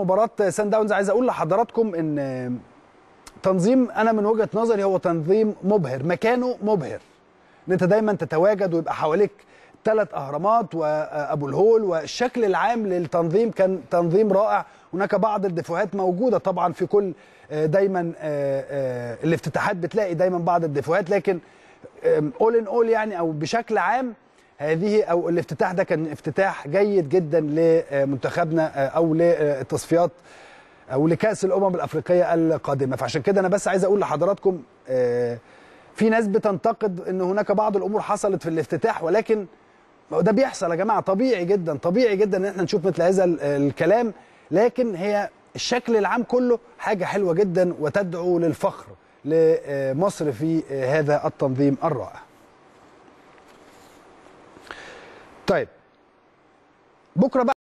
مباراة سان داونز عايز اقول لحضراتكم ان تنظيم انا من وجهه نظري هو تنظيم مبهر مكانه مبهر ان انت دايما تتواجد ويبقى حواليك ثلاث اهرامات وابو الهول والشكل العام للتنظيم كان تنظيم رائع هناك بعض الدفوهات موجوده طبعا في كل آه، دايما آه، آه، الافتتاحات بتلاقي دايما بعض الدفوهات لكن اول ان اول يعني او بشكل عام هذه او الافتتاح ده كان افتتاح جيد جدا لمنتخبنا آه، او للتصفيات او آه، لكاس الامم الافريقيه القادمه فعشان كده انا بس عايز اقول لحضراتكم آه، في ناس بتنتقد ان هناك بعض الامور حصلت في الافتتاح ولكن ده بيحصل يا جماعه طبيعي جدا طبيعي جدا ان احنا نشوف مثل هذا الكلام لكن هي الشكل العام كله حاجه حلوه جدا وتدعو للفخر لمصر في هذا التنظيم الرائع طيب بكره بقى